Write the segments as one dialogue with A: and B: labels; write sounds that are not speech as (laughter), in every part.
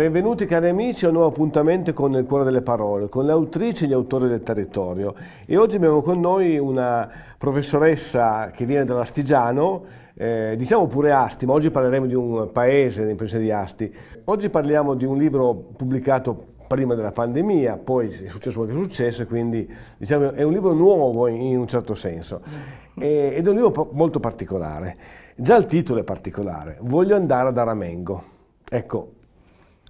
A: Benvenuti cari amici a un nuovo appuntamento con Il Cuore delle Parole, con le autrici e gli autori del territorio. E oggi abbiamo con noi una professoressa che viene dall'Astigiano, eh, diciamo pure Asti, ma oggi parleremo di un paese, in provincia di Asti. Oggi parliamo di un libro pubblicato prima della pandemia, poi è successo quello che è successo, quindi diciamo, è un libro nuovo in un certo senso mm. ed è un libro molto particolare. Già il titolo è particolare, Voglio andare ad Aramengo. Ecco,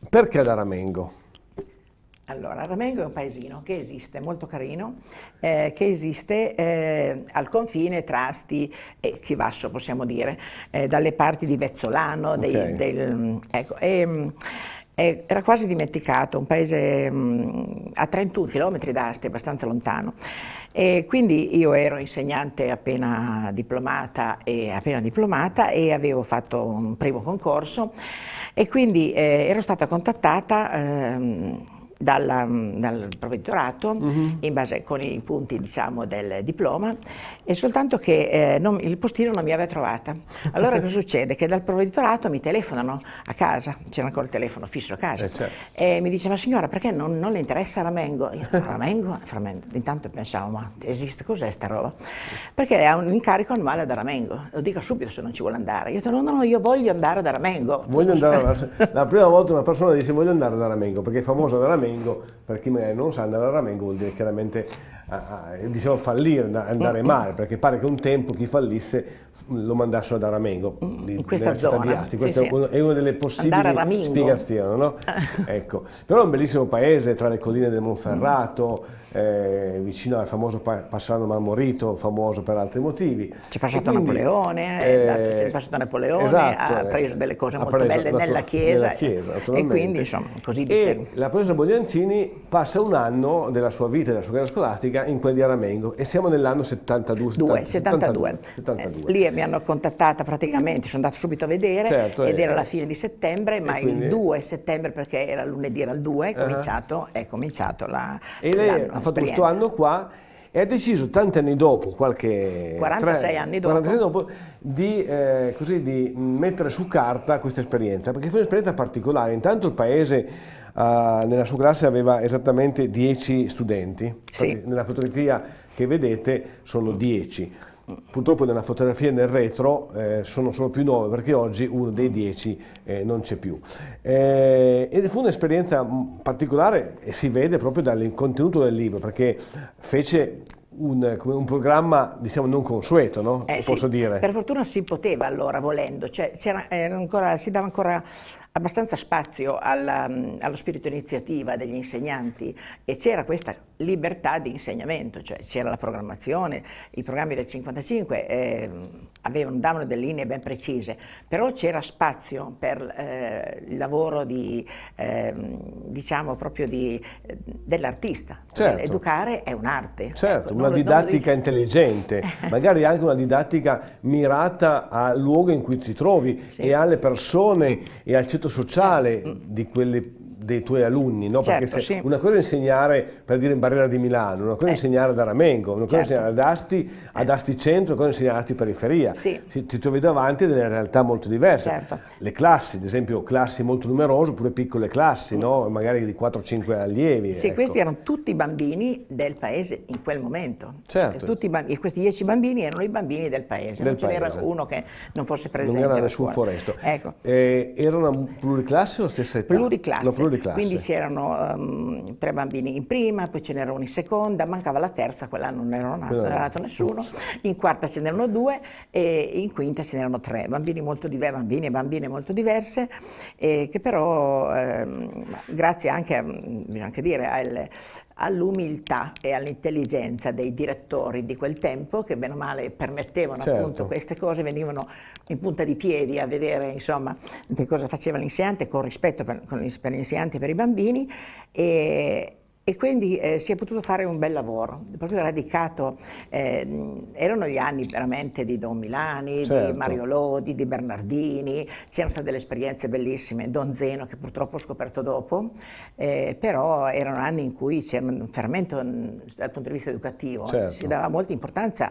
A: perché da Ramengo?
B: Allora, Ramengo è un paesino che esiste, molto carino, eh, che esiste eh, al confine tra Asti e Chivasso, possiamo dire, eh, dalle parti di Vezzolano. Dei, del, mm, ecco, e, mm, era quasi dimenticato, un paese mh, mm, a 31 km da Asti, abbastanza lontano. E quindi io ero insegnante appena diplomata e, appena diplomata e avevo fatto un primo concorso e quindi eh, ero stata contattata... Ehm, dalla, mm, dal provveditorato mm -hmm. base, con i punti diciamo, del diploma e soltanto che eh, non, il postino non mi aveva trovata. Allora (laughs) cosa succede? Che dal provveditorato mi telefonano a casa, c'era ancora il telefono fisso a casa, eh, certo. e mi diceva signora perché non, non, le interessa Ramengo? Io Ramengo? Framengo. Intanto pensavo ma esiste, cos'è sta roba? Perché ha un incarico annuale da Ramengo, lo dica subito se non ci vuole andare. Io ho no, no, no, io voglio andare da Ramengo. Voglio andare,
A: (laughs) la prima volta una persona dice voglio andare da Ramengo perché è famosa da Ramengo Ramengo, per chi magari non sa andare a Ramengo vuol dire chiaramente a, ah, a, ah, eh, diciamo fallire, andare mm, mm. male, perché pare che un tempo chi fallisse lo mandassero da Ramengo, mm, di, in questa zona. Di Asti. Questa sì, è, sì. una delle possibili spiegazioni. No? (laughs) ecco. Però è un bellissimo paese tra le colline del Monferrato, eh, vicino al famoso Passano Marmorito, famoso per altri motivi. C'è passato quindi, Napoleone, eh, eh c'è passato
B: Napoleone, esatto, ha preso delle cose molto preso, belle nella Chiesa, nella chiesa e quindi insomma così dice.
A: la professoressa Boglianzini passa un anno della sua vita e della sua carriera scolastica in quel di Aramengo e siamo nell'anno 72. 72, 72. 72. Eh, lì mi hanno
B: contattata praticamente, sono andato subito a vedere certo, ed eh. era la fine di settembre, ma quindi... il 2 settembre perché era lunedì, era il 2, è ah. cominciato, uh -huh. è cominciato la... E lei ha fatto questo anno
A: qua e ha deciso tanti anni dopo, qualche 46 tre, anni dopo, 46
B: dopo di, eh, così, di, mettere
A: su carta questa esperienza, perché fu un'esperienza particolare. Intanto il paese eh, nella sua classe aveva esattamente 10 studenti, sì. nella fotografia che vedete sono 10 purtroppo nella fotografia nel retro eh, sono solo più nove perché oggi uno dei dieci eh, non c'è più. Eh, ed fu un'esperienza mm, particolare e si vede proprio dal contenuto del libro perché fece un, un, programma diciamo non consueto, no? eh, posso sì. dire. Per
B: fortuna si poteva allora volendo, cioè, ancora, si dava ancora abbastanza spazio alla, um, allo spirito iniziativa degli insegnanti e c'era questa libertà di insegnamento, cioè c'era la programmazione, i programmi del 55 eh, avevano, davano delle linee ben precise, però c'era spazio per eh, il lavoro di, eh, diciamo proprio di, dell'artista, certo. educare è un'arte. Ecco, certo, ecco, una didattica
A: intelligente, (laughs) magari anche una didattica mirata al luogo in cui ti trovi sì. e alle persone e al cittadino concetto sociale certo. di quelle dei tuoi alunni, no? Certo, perché sì. una cosa è insegnare, per dire, in Barriera di Milano, una cosa è eh. insegnare ad Aramengo, una cosa è certo. insegnare ad Asti, ad eh. Asti Centro, una cosa insegnare ad Asti Periferia. Sì. Ti trovi davanti a delle realtà molto diverse. Certo. Le classi, ad esempio classi molto numerose oppure piccole classi, mm. no? magari di 4-5 allievi. Sì, ecco. questi erano
B: tutti i bambini del paese in quel momento.
A: Certo. Cioè, tutti
B: bambini, questi 10 bambini erano i bambini del paese, del non c'era uno che non fosse presente. Non era nessun foresto. Ecco.
A: Eh, era una pluriclasse o la stessa età? Pluriclasse. No, pluriclasse classe. Quindi
B: c'erano um, ehm, tre bambini in prima, poi ce n'era uno in seconda, mancava la terza, quella non era nata, non era nato nessuno, in quarta ce n'erano due e in quinta ce n'erano tre, bambini molto diversi, bambini e bambine molto diverse, eh, che però ehm, grazie anche, a, bisogna anche dire, al, all'umiltà e all'intelligenza dei direttori di quel tempo che bene o male permettevano certo. appunto queste cose, venivano in punta di piedi a vedere insomma che cosa faceva l'insegnante con rispetto per, con, per l'insegnante e per i bambini e, e quindi eh, si è potuto fare un bel lavoro, proprio radicato, eh, erano gli anni veramente di Don Milani, certo. di Mario Lodi, di Bernardini, c'erano state delle esperienze bellissime, Don Zeno che purtroppo ho scoperto dopo, eh, però erano anni in cui c'era un fermento mm, dal punto di vista educativo, certo. si dava molta importanza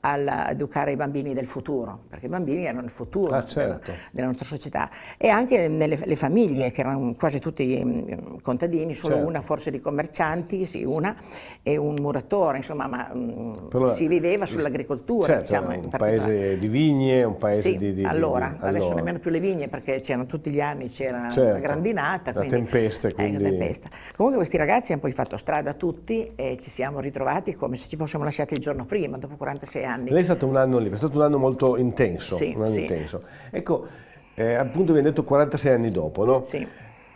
B: a educare i bambini del futuro, perché i bambini erano il futuro ah, certo. della, della, nostra società e anche nelle famiglie che erano quasi tutti mm, contadini, solo certo. una forse di commercianti, sì, una e un muratore, insomma, ma mh, mm, si viveva sull'agricoltura. Certo, diciamo, un paese
A: di vigne, un paese sì, di, di, allora, di, di, adesso allora. nemmeno
B: più le vigne perché c'erano tutti gli anni, c'era certo, una grandinata, quindi, tempeste, eh, quindi... Eh, tempesta. Comunque questi ragazzi hanno poi fatto strada tutti e ci siamo ritrovati come se ci fossimo lasciati il giorno prima, dopo 46 anni anni. Lei è
A: stato un anno lì, è stato un anno molto intenso. Sì, anno sì. intenso. Ecco, eh, appunto abbiamo detto 46 anni dopo, no? Sì.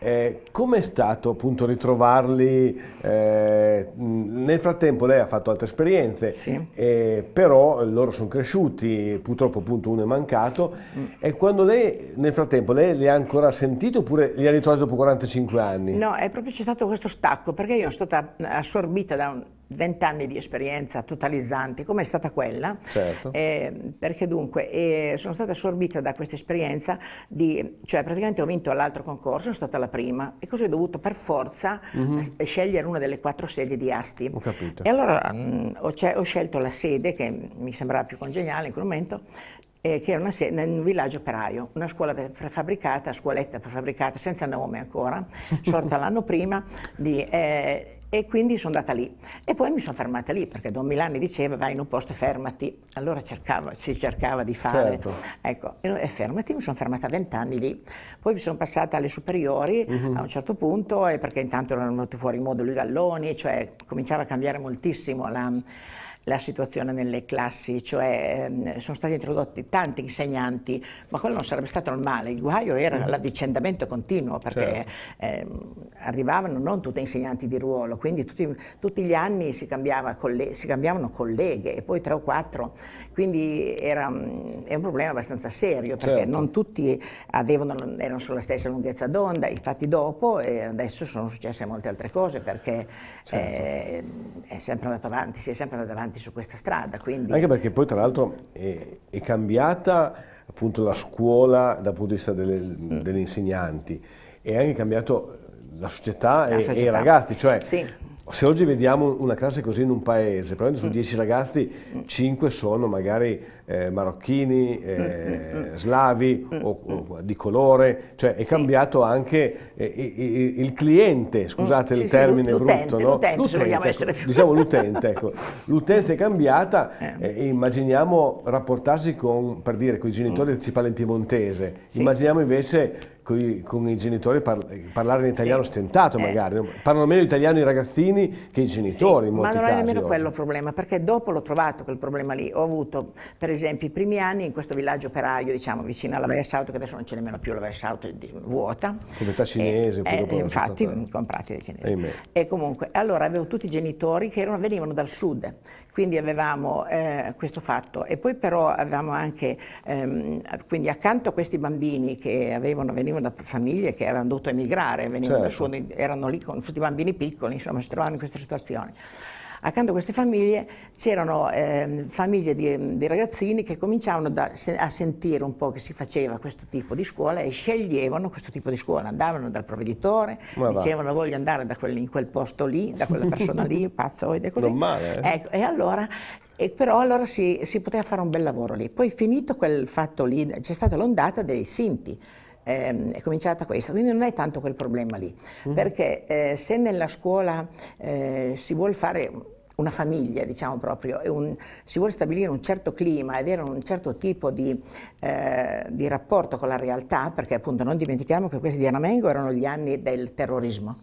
A: Eh, Come è stato appunto ritrovarli? Eh, nel frattempo lei ha fatto altre esperienze, sì. eh, però loro sono cresciuti, purtroppo appunto uno è mancato. Mm. E quando lei, nel frattempo, lei li ha ancora sentiti oppure li ha ritrovati dopo 45 anni?
B: No, è proprio c'è stato questo stacco, perché io sono stata assorbita da un vent'anni di esperienza totalizzante come è stata quella, certo. eh, perché dunque eh, sono stata assorbita da questa esperienza, di, cioè praticamente ho vinto l'altro concorso, sono stata la prima e così ho dovuto per forza mm-hmm. scegliere una delle quattro sedi di Asti. Ho capito. E allora mh, mm, ho, ho, scelto la sede che mi sembrava più congeniale in quel momento, eh, che era una sede, nel villaggio operaio, una scuola prefabbricata, scuoletta prefabbricata senza nome ancora, sorta (laughs) l'anno prima di... Eh, e quindi sono andata lì. E poi mi sono fermata lì perché Don Milani diceva vai in un posto e fermati. Allora cercava, si cercava di fare. Certo. Ecco, e, fermati, mi sono fermata vent'anni lì. Poi mi sono passata alle superiori mm-hmm. a un certo punto perché intanto erano venuti fuori i moduli galloni, cioè cominciava a cambiare moltissimo la la situazione nelle classi, cioè ehm, sono stati introdotti tanti insegnanti, ma quello non sarebbe stato normale, il guaio era mm-hmm. l'avvicendamento continuo perché certo. Ehm, arrivavano non tutti insegnanti di ruolo, quindi tutti, tutti gli anni si, cambiava colle si cambiavano colleghe e poi tre o quattro, quindi era, è un problema abbastanza serio perché certo. non tutti avevano, erano sulla stessa lunghezza d'onda, infatti dopo e adesso sono successe molte altre cose perché certo. eh, è sempre andato avanti, si è sempre andato avanti avanti su questa strada. Quindi... Anche perché
A: poi tra l'altro è, è cambiata appunto la scuola dal punto di vista delle, mm. degli insegnanti, è anche cambiato la società, la e, società. e, i ragazzi, cioè sì. se oggi vediamo una classe così in un paese, probabilmente su 10 mm. ragazzi 5 mm. sono magari eh, marocchini, eh, mm, mm, mm. slavi o, o, di colore, cioè è sì. cambiato anche eh, il cliente, scusate mm, il termine sì, brutto, no? l'utente, ecco, diciamo l'utente, ecco. (laughs) l'utente è cambiata eh. Eh, e immaginiamo rapportarsi con, per dire, con i genitori mm. del Cipale Piemontese, immaginiamo invece con i, con i genitori parla, parlare in italiano stentato eh. magari, parlano meno italiano i ragazzini che i genitori in molti ma non casi. Ma non è nemmeno oggi. quello
B: il problema, perché dopo l'ho trovato quel problema lì, ho avuto per esempio i primi anni in questo villaggio operaio, diciamo vicino alla Versauto, che adesso non c'è nemmeno più la Versauto vuota. Comunità cinese. E, eh, eh infatti, mm, comprati dai cinesi. Amen. E comunque, allora avevo tutti i genitori che erano, venivano dal sud, quindi avevamo eh, questo fatto. E poi però avevamo anche, ehm, quindi accanto a questi bambini che avevano, venivano da famiglie che erano dovute emigrare, venivano certo. sud, erano lì con tutti i bambini piccoli, insomma si trovavano in questa situazione. Accanto a queste famiglie c'erano eh, famiglie di, di, ragazzini che cominciavano da, a sentire un po' che si faceva questo tipo di scuola e sceglievano questo tipo di scuola, andavano dal provveditore, Ma dicevano va. voglio andare quel, in quel posto lì, da quella persona lì, (laughs) pazzoide, così. Non male. Eh? Ecco, e allora e però allora si, si, poteva fare un bel lavoro lì. Poi finito quel fatto lì, c'è stata l'ondata dei Sinti, ehm, è cominciata questa, quindi non è tanto quel problema lì, mm. perché eh, se nella scuola eh, si vuole fare una famiglia, diciamo proprio, un, si vuole stabilire un certo clima, e avere un certo tipo di, eh, di rapporto con la realtà, perché appunto non dimentichiamo che questi di Anamengo erano gli anni del terrorismo.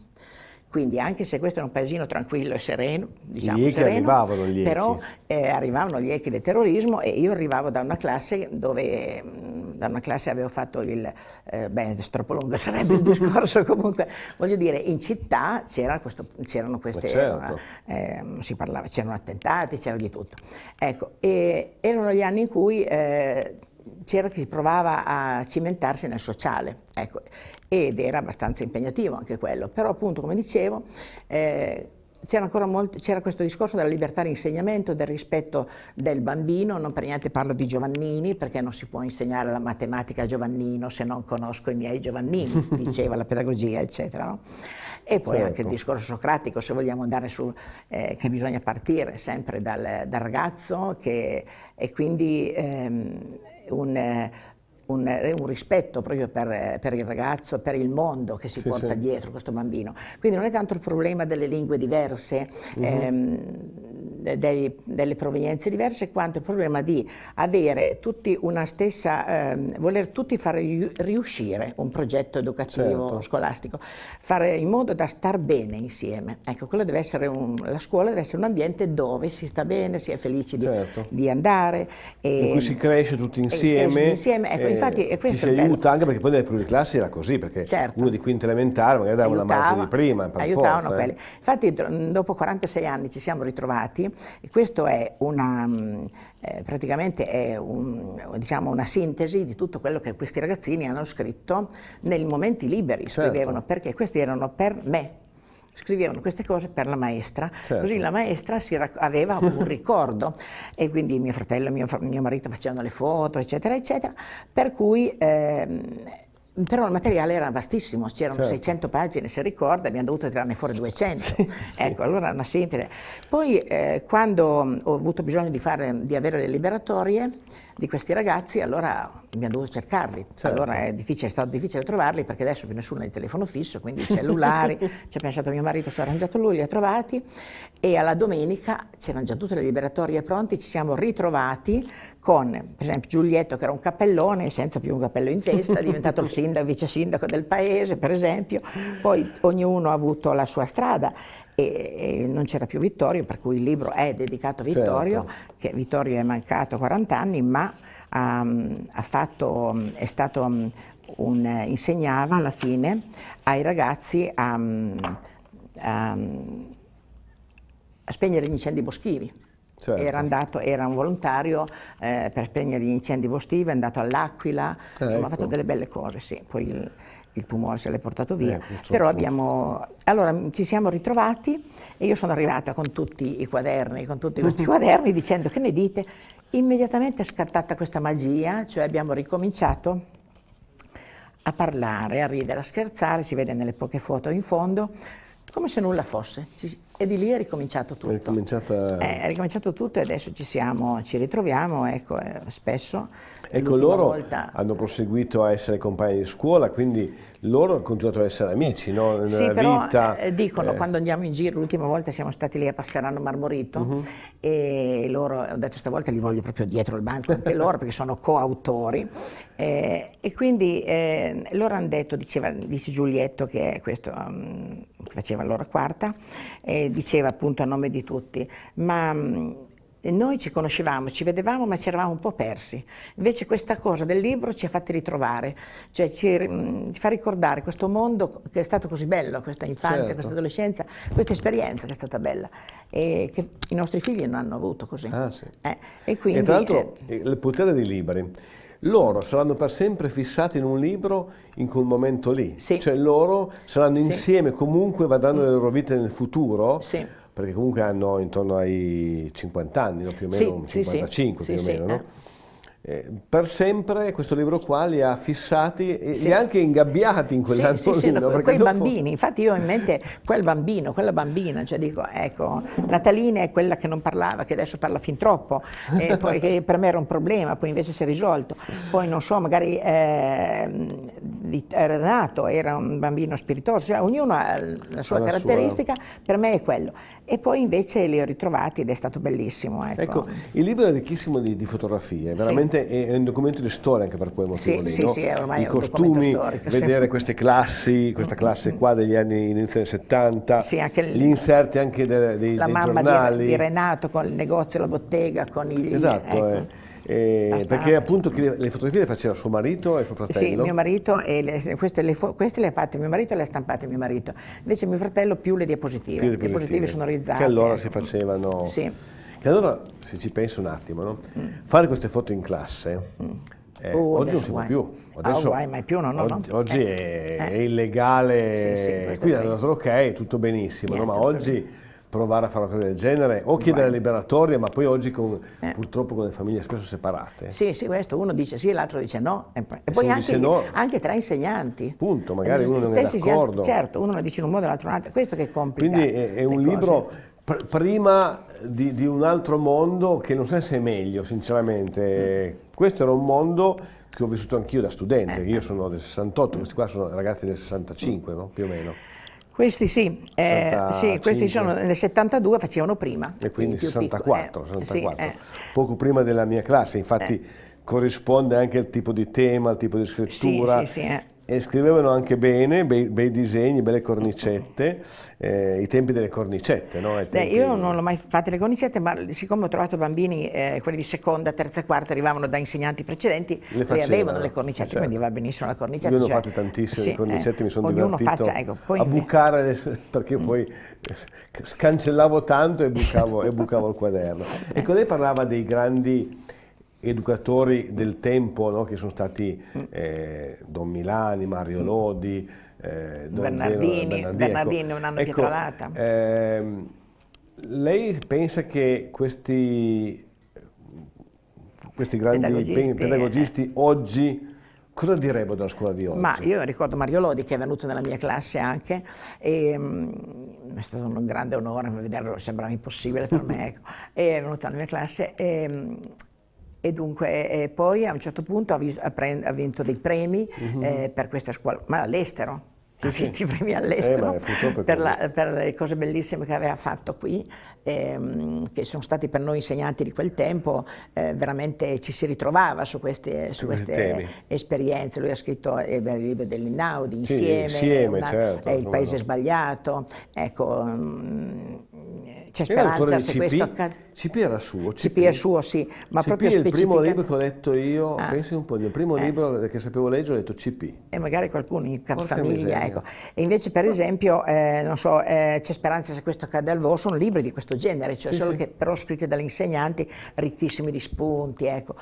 B: Quindi anche se questo era un paesino tranquillo e sereno, diciamo gli sereno, arrivavano gli però eh, arrivavano gli echi del terrorismo e io arrivavo da una classe dove mm, da una classe avevo fatto il eh, beh, troppo lungo (laughs) sarebbe il discorso (laughs) comunque, voglio dire, in città c'era questo, c'erano queste certo. eh, si parlava, c'erano attentati, c'era di tutto. Ecco, e erano gli anni in cui eh, c'era chi provava a cimentarsi nel sociale, ecco, ed era abbastanza impegnativo anche quello, però appunto come dicevo eh, c'era, molto, c'era questo discorso della libertà di insegnamento, del rispetto del bambino, non per niente parlo di Giovannini perché non si può insegnare la matematica a Giovannino se non conosco i miei Giovannini, (laughs) diceva la pedagogia eccetera. No? E poi certo. anche il certo. discorso socratico, se vogliamo andare su, eh, che bisogna partire sempre dal, dal ragazzo che, e quindi ehm, un un, eh, un rispetto proprio per, eh, per, il ragazzo, per il mondo che si sì, porta sì. dietro questo bambino. Quindi non è tanto il problema delle lingue diverse, uh-huh. ehm, dei, delle provenienze diverse, quanto il problema di avere tutti una stessa, ehm, voler tutti far riuscire un progetto educativo certo. scolastico, fare in modo da star bene insieme. Ecco, quello deve essere un, la scuola deve essere un ambiente dove si sta bene, si è felici di, certo. di andare. E, in cui si
A: cresce tutti insieme. insieme. Ecco, infatti, e ci si aiuta anche perché poi nelle prime classi era così, perché certo. uno di quinta elementare magari dava una mano di prima, per aiutavano forza, eh.
B: Infatti dopo 46 anni ci siamo ritrovati, e questo è una... Mm, eh, praticamente è un, diciamo una sintesi di tutto quello che questi ragazzini hanno scritto nei momenti liberi, certo. scrivevano, perché questi erano per me scrivevano queste cose per la maestra, certo. così la maestra rac- aveva un (laughs) ricordo e quindi mio fratello, mio, mio marito facevano le foto, eccetera, eccetera, per cui... Ehm, però il materiale era vastissimo, c'erano certo. 600 pagine, se ricorda, abbiamo dovuto tirarne fuori 200. Sì, ecco, sì. allora una sintesi. Poi eh, quando ho avuto bisogno di, fare, di, avere le liberatorie di questi ragazzi, allora abbiamo dovuto cercarli. Certo. Allora è, è, stato difficile trovarli perché adesso più nessuno ha il telefono fisso, quindi i cellulari, (laughs) ci ha pensato mio marito, si è arrangiato lui, li ha trovati e alla domenica c'erano già tutte le liberatorie pronte, ci siamo ritrovati con per esempio Giulietto che era un cappellone senza più un cappello in testa, è diventato il (laughs) sindaco, vice sindaco del paese per esempio, poi ognuno ha avuto la sua strada e, e non c'era più Vittorio, per cui il libro è dedicato a Vittorio, certo. che Vittorio è mancato a 40 anni ma um, ha fatto, um, è stato um, un, insegnava alla fine ai ragazzi a, um, a, a spegnere gli incendi boschivi. Certo. Era, andato, era, un volontario eh, per spegnere gli incendi boschivi, è andato all'Aquila, eh, insomma, ecco. ha fatto ecco. delle belle cose, sì. Poi il, il tumore se l'è portato via, eh, però abbiamo... Allora ci siamo ritrovati e io sono arrivata con tutti i quaderni, con tutti questi (laughs) quaderni dicendo che ne dite? Immediatamente è scattata questa magia, cioè abbiamo ricominciato a parlare, a ridere, a scherzare, si vede nelle poche foto in fondo, come se nulla fosse. Ci, e di lì è ricominciato tutto. È, ricominciata... Eh, è, ricominciato tutto e adesso ci, siamo, ci ritroviamo, ecco, eh, spesso. Ecco, loro volta...
A: hanno proseguito a essere compagni di scuola, quindi loro hanno continuato ad essere amici, no? Nella sì, però, vita, eh, dicono, eh... quando
B: andiamo in giro, l'ultima volta siamo stati lì a Passerano Marmorito uh mhm. -huh. e loro, ho detto stavolta li voglio proprio dietro il banco anche loro perché sono coautori eh, e quindi loro hanno detto, diceva, dice Giulietto che questo um, faceva l'ora quarta, eh, diceva appunto a nome di tutti, ma noi ci conoscevamo, ci vedevamo, ma ci eravamo un po' persi. Invece questa cosa del libro ci ha fatti ritrovare, cioè ci, mh, fa ricordare questo mondo che è stato così bello, questa infanzia, certo. questa adolescenza, questa esperienza che è stata bella e che i nostri figli non hanno avuto così. Ah, sì. eh, e, quindi, e, tra l'altro
A: eh, il potere dei libri loro saranno per sempre fissati in un libro in quel momento lì. Sì. Cioè loro saranno sì. insieme, comunque vadranno le loro vite nel futuro. Sì. Perché comunque hanno intorno ai 50 anni, no? più o meno, 55 più o meno, no? Sì, eh eh, per sempre questo libro qua li ha fissati e sì. li ha anche ingabbiati in quell'anno sì, sì, sì, no, quei dopo... bambini,
B: infatti io ho in mente quel bambino, quella bambina, cioè dico ecco, Natalina è quella che non parlava, che adesso parla fin troppo, e poi, che per me era un problema, poi invece si è risolto, poi non so, magari ehm, eh, Renato era un bambino spiritoso, cioè, ognuno ha la sua la caratteristica, sua... per me è quello, e poi invece li ho ritrovati ed è stato bellissimo. Ecco, ecco il libro è
A: ricchissimo di, di fotografie, veramente sicuramente è un documento di storia anche per Puemo sì, Tivoli, sì, no? sì, ormai I costumi, storico, vedere sì. queste classi, questa mm, classe mm. qua degli anni inizio del 70, sì, anche gli inserti anche dei, dei, la dei mamma giornali. Di,
B: Renato con il negozio, la bottega, con i... Esatto, ecco.
A: eh. Eh, perché appunto le, fotografie le faceva suo marito e suo fratello? Sì, mio marito,
B: e le, queste, le, queste, le, ha fatte mio marito e le ha stampate mio marito. Invece mio fratello più le diapositive. Più le diapositive, diapositive sonorizzative. Che allora
A: si facevano... Sì. E allora, se ci penso un attimo, no? mm. fare queste foto in classe mm. Eh, oh, oggi non si può più. Ah, adesso, oh, guai, più no, no, no. Oggi eh, È, eh. è, illegale, sì, sì, qui hanno dato l'ok, tutto benissimo, Niente, ma tutto oggi bene. provare a fare una cosa del genere o chiedere la liberatoria, ma poi oggi con, eh. purtroppo
B: con le famiglie spesso separate. Sì, sì, questo uno dice sì e l'altro dice no, e poi, anche, no, anche, tra insegnanti. Punto, eh, magari uno non è d'accordo. Certo, uno lo dice in un modo e l'altro in un altro, questo che è complica. Quindi è, è un cose. libro
A: Pr prima di, di, un altro mondo che non so se è meglio, sinceramente. Mm. Questo era un mondo che ho vissuto anch'io da studente, eh. io sono del 68, questi qua sono ragazzi del 65, no? più o meno.
B: Questi sì, eh, sì questi sono nel 72 facevano prima. E quindi 64, eh, 64 sì, eh.
A: poco prima della mia classe, infatti eh. corrisponde anche al tipo di tema, al tipo di scrittura. Sì, sì, sì eh e scrivevano anche bene, bei, bei disegni, belle cornicette, (laughs) eh, i tempi delle cornicette. No? Beh,
B: io non l'ho mai fatto le cornicette, ma siccome ho trovato bambini, eh, quelli di seconda, terza, quarta, arrivavano da insegnanti precedenti, le, avevano le cornicette, certo. quindi va benissimo la cornicetta. Io ne ho cioè, fatte tantissime sì, cornicette, eh, mi sono divertito faccia, ecco, poi a
A: bucare, (laughs) perché mm. poi scancellavo tanto e bucavo, e bucavo il quaderno. (laughs) Ecco, lei parlava dei grandi educatori del tempo no? che sono stati eh, Don Milani, Mario mm. Lodi, eh, Don Bernardini, Zeno, Bernardini, Bernardini ecco. un anno ecco, pietralata. Ehm, lei pensa che questi, questi grandi pedagogisti, pedagogisti eh. oggi Cosa direbbero della scuola di
B: oggi? Ma io ricordo Mario Lodi che è venuto nella mia classe anche e um, è stato un grande onore vederlo, sembrava impossibile per me, (laughs) ecco. è venuto nella mia classe e, ehm, e dunque eh, poi a un certo punto ha, ha, ha vinto dei premi uh mhm. -huh. eh, per questa scuola, ma all'estero sì, sì. tutti i premi all'estero eh, per, la, per, le cose bellissime che aveva fatto qui, ehm, che sono stati per noi insegnanti di quel tempo, eh, veramente ci si ritrovava su queste, su queste esperienze. Lui ha scritto eh, il bel libro dell'Inaudi, Insieme, sì, insieme una, certo, eh, Il paese no. sbagliato, ecco, mh, mm, c'è speranza se questo accade. CP era suo? CP, è suo, sì,
A: ma CP proprio è il specifica... primo libro che ho letto io, ah. pensi un po', il primo eh. libro che sapevo leggere ho letto CP.
B: E magari qualcuno in famiglia, ecco, Ecco. E invece per esempio, eh, non so, eh, C'è speranza se questo accade al volo, sono libri di questo genere, cioè sì, solo sì. che però scritti dalle insegnanti, ricchissimi di spunti, ecco,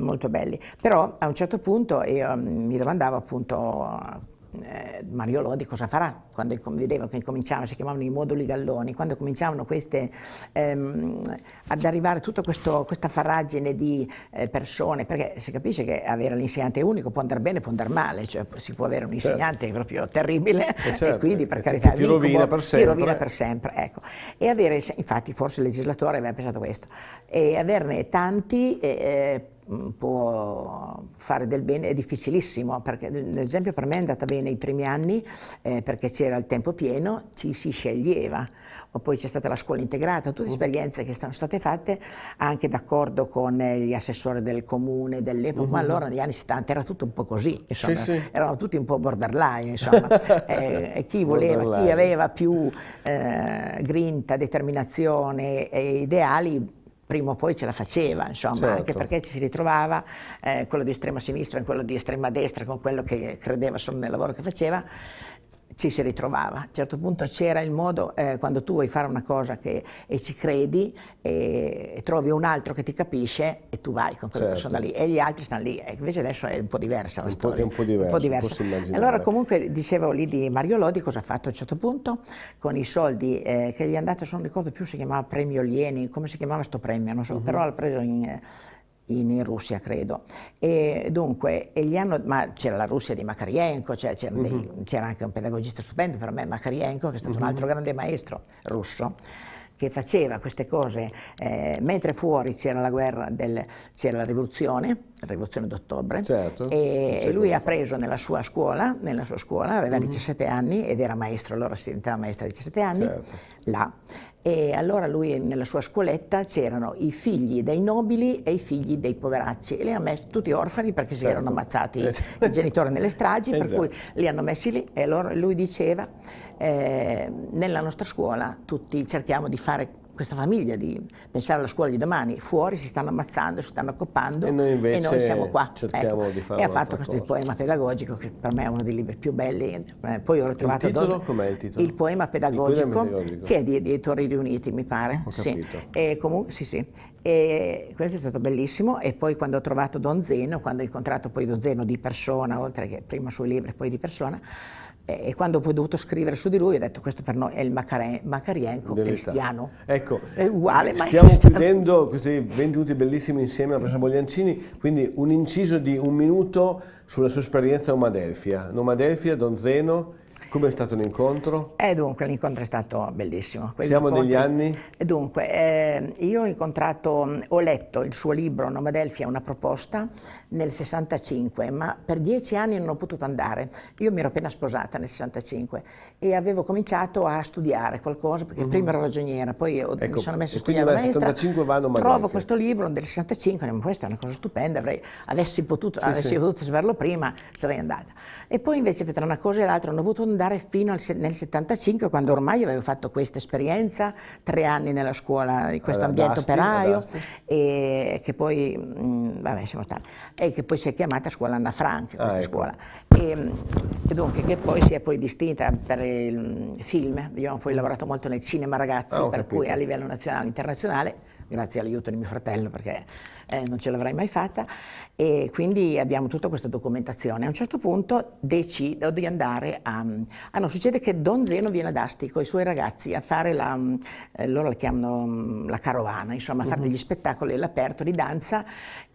B: molto belli. Però a un certo punto io mm, mi domandavo appunto eh, Mario Lodi cosa farà? Quando vedeva che cominciavano, si chiamavano i moduli galloni, quando cominciavano queste, ehm, ad arrivare tutta questo, questa farragine di eh, persone, perché si capisce che avere l'insegnante unico può andare bene, può andare male, cioè si può avere un certo. insegnante certo. proprio terribile eh, e, certo. e quindi per carità ti, ti, rovina, per sempre. ti rovina per sempre. Ecco. E avere, infatti forse il legislatore aveva pensato questo, e averne tanti eh, Mm, può fare del bene, è difficilissimo, perché ad esempio per me è andata bene i primi anni eh, perché c'era il tempo pieno, ci si sceglieva, o poi c'è stata la scuola integrata, tutte mm. esperienze che sono state fatte anche d'accordo con eh, gli assessori del comune dell'epoca, uh -huh. ma mm-hmm. allora negli anni 70 era tutto un po' così, insomma, sì, sì. erano tutti un po' borderline, insomma, (laughs) e, eh, e chi voleva, chi aveva più eh, grinta, determinazione e ideali prima o poi ce la faceva, insomma, certo. anche perché ci si ritrovava eh, quello di estrema sinistra, quello di estrema destra, con quello che credeva solo nel lavoro che faceva ci si ritrovava. A un certo punto c'era il modo, eh, quando tu vuoi fare una cosa che, e ci credi, e, e, trovi un altro che ti capisce e tu vai con quella certo. persona lì e gli altri stanno lì. E invece adesso è un po' diversa la un storia. Po', un po' diversa. Un po diversa. Allora comunque dicevo lì di Mario Lodi cosa ha fatto a un certo punto con i soldi eh, che gli è andato, non ricordo più, si chiamava Premio Lieni, come si chiamava questo premio, non so, uh mhm. -huh. però l'ha preso in... Eh, in, in, Russia, credo. E dunque, e hanno, ma c'era la Russia di Makarienko, cioè c'era, c'era, mhm. uh-huh. dei, c'era, anche un pedagogista stupendo per me, Makarienko, che è stato uh-huh. un mhm. altro grande maestro russo che faceva queste cose, eh, mentre fuori c'era la guerra, del, c'era la rivoluzione, rivoluzione d'ottobre certo, e lui ha preso nella sua scuola, nella sua scuola aveva mm -hmm. 17 anni ed era maestro, allora si diventava maestra a 17 anni, certo. là. E allora lui nella sua scoletta c'erano i figli dei nobili e i figli dei poveracci e li ha messi tutti orfani perché certo. si erano certo. ammazzati eh, i genitori nelle stragi, eh, per cui li hanno messi lì e allora lui diceva eh, nella nostra scuola tutti cerchiamo di fare questa famiglia di pensare alla scuola di domani, fuori si stanno ammazzando, si stanno accoppando e noi, invece e noi siamo qua. ecco. di e ha fatto questo cosa. poema pedagogico che per me è uno dei libri più belli. Eh, poi ho ritrovato il titolo, com'è il titolo? Il poema pedagogico, il che è di Editori Riuniti, mi pare. Ho sì. Capito. E comunque sì, sì. E questo è stato bellissimo e poi quando ho trovato Don Zeno, quando ho incontrato poi Don Zeno di persona, oltre che prima sui libri e poi di persona, e quando poi ho dovuto scrivere su di lui ho detto questo per noi è il Macarienco cristiano. Ecco, è uguale ma Stiamo
A: chiudendo questi 20 minuti bellissimi insieme alla professor Bogliancini, quindi un inciso di un minuto sulla sua esperienza a Nomadelfia. Omadelfia, Don Zeno Com'è stato l'incontro?
B: Eh, dunque, l'incontro è stato bellissimo. Quelli Siamo negli anni? Eh, dunque, eh, io ho incontrato, ho letto il suo libro Nomadelfia, una proposta, nel 65, ma per dieci anni non ho potuto andare. Io mi ero appena sposata nel 65 e avevo cominciato a studiare qualcosa, perché uh mhm. -huh. prima ero ragioniera, poi ho, ecco, mi sono messa a studiare nel 75 vanno Nomadelfia. Trovo questo libro del 65, ma questa è una cosa stupenda, avrei, avessi potuto, sì, avessi sì. potuto saperlo prima, sarei andata. E poi invece tra una cosa e l'altra hanno dovuto andare fino al, nel 75, quando ormai avevo fatto questa esperienza, tre anni nella scuola, in questo ambiente operaio, e che, poi, mh, mm, vabbè, stati, e che poi si è chiamata scuola Anna Frank, ah, questa ah, ecco. scuola. E, mm, e, dunque che poi si è poi distinta per il mm, film, io ho poi lavorato molto nel cinema ragazzi, ah, per capito. cui a livello nazionale e internazionale, grazie all'aiuto di mio fratello, perché eh, non ce l'avrei mai fatta e quindi abbiamo tutta questa documentazione. A un certo punto decido di andare a... Mm, ah no, succede che Don Zeno viene ad Asti con i suoi ragazzi a fare la... Mm, eh, loro la chiamano mm, la carovana, insomma, a fare uh mhm. -huh. degli spettacoli all'aperto di danza.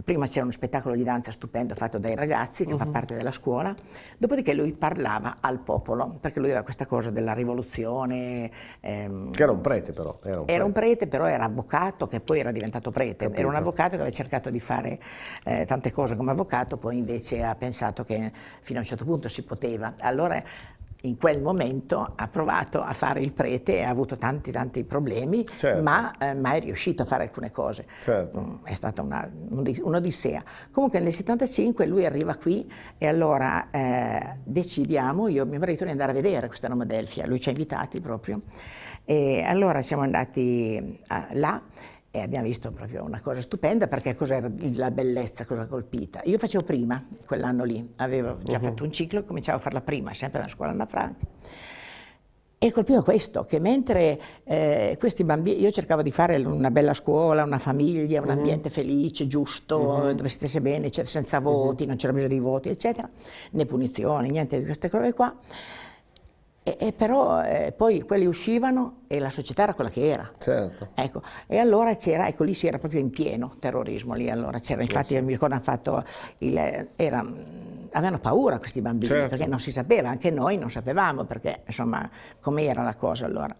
B: Prima c'era uno spettacolo di danza stupendo fatto dai ragazzi, che uh -huh. fa mhm. parte della scuola. Dopodiché lui parlava al popolo, perché lui aveva questa cosa della rivoluzione. Ehm... Che era un prete però. Era un prete. Era un prete però era avvocato, che poi era diventato prete. Capito. Era un avvocato che aveva cercato di fare eh, tante cose come avvocato, poi invece ha pensato che fino a un certo punto si poteva. Allora in quel momento ha provato a fare il prete e ha avuto tanti tanti problemi, certo. ma, eh, ma, è riuscito a fare alcune cose. Certo. Mm, è stata una, un'odissea. Comunque nel 75 lui arriva qui e allora eh, decidiamo, io e mio marito, di andare a vedere questa Roma Delfia. lui ci ha invitati proprio. E allora siamo andati a, eh, là e abbiamo visto proprio una cosa stupenda perché cos'era la bellezza, cosa colpita. Io facevo prima, quell'anno lì, avevo già uh-huh. fatto un ciclo, cominciavo a farla prima, sempre alla scuola Anna Franca. E colpiva questo, che mentre eh, questi bambini, io cercavo di fare una bella scuola, una famiglia, un mhm. ambiente uh-huh. felice, giusto, uh-huh. dove stesse bene, senza voti, non c'era bisogno di voti, eccetera, né punizioni, niente di queste cose qua. E, e però eh, poi quelli uscivano e la società era quella che era. Certo. Ecco, e allora c'era, ecco lì si era proprio in pieno terrorismo, lì allora c'era, infatti yes. mi ricordo hanno fatto, il, era, mm, avevano paura questi bambini certo. perché non si sapeva, anche noi non sapevamo perché insomma com'era la cosa allora.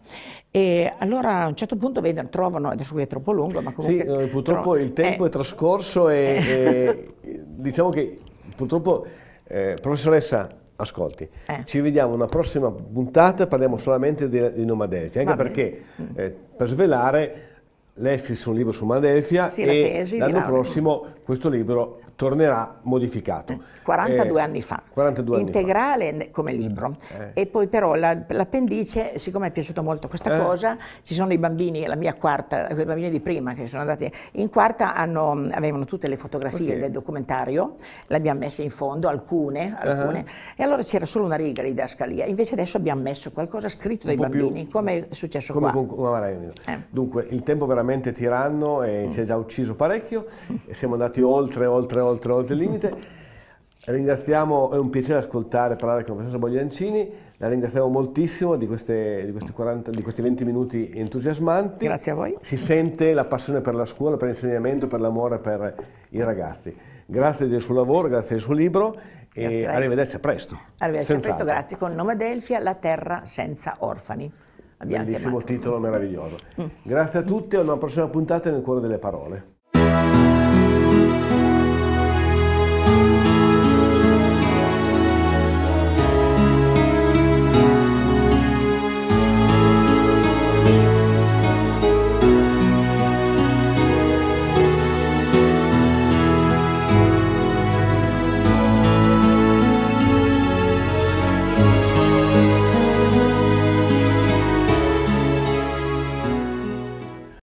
B: E allora a un certo punto vedono, trovano, adesso qui è troppo lungo, ma comunque... Sì, eh, purtroppo il tempo eh, è trascorso
A: e, (laughs) e eh, diciamo che purtroppo, eh, professoressa, ascolti. Eh. Ci vediamo una prossima puntata, parliamo solamente dei, dei nomadeti, anche perché mm. eh, per svelare lei ha scritto un libro su Mandelfia sì, e la l'anno prossimo questo libro tornerà modificato. 42 eh, eh, anni fa, 42 anni
B: integrale fa. come libro. Eh. E poi però l'appendice, la, siccome è piaciuta molto questa eh. cosa, ci sono i bambini, la mia quarta, quei bambini di prima che sono andati in quarta, hanno, avevano tutte le fotografie okay. del documentario, le abbiamo messe in fondo, alcune, alcune uh -huh. e allora c'era solo una riga di dascalia, invece adesso abbiamo messo qualcosa scritto dai bambini, più, come è successo come qua.
A: Con, eh. Dunque, il tempo verrà veramente tiranno e ci mm. ha già ucciso parecchio, e siamo andati oltre, oltre, oltre, oltre il limite. Ringraziamo, è un piacere ascoltare parlare con la professoressa Bogliancini, la ringraziamo moltissimo di, queste, di, questi 40, di, questi 20 minuti entusiasmanti. Grazie a voi. Si sente la passione per la scuola, per l'insegnamento, per l'amore per i ragazzi. Grazie del suo lavoro, grazie del suo libro e arrivederci a presto. Arrivederci a presto, grazie.
B: Con nome Delfia, la terra senza orfani. Bellissimo
A: titolo meraviglioso. Mm. Grazie a tutti, a una prossima puntata nel cuore delle parole.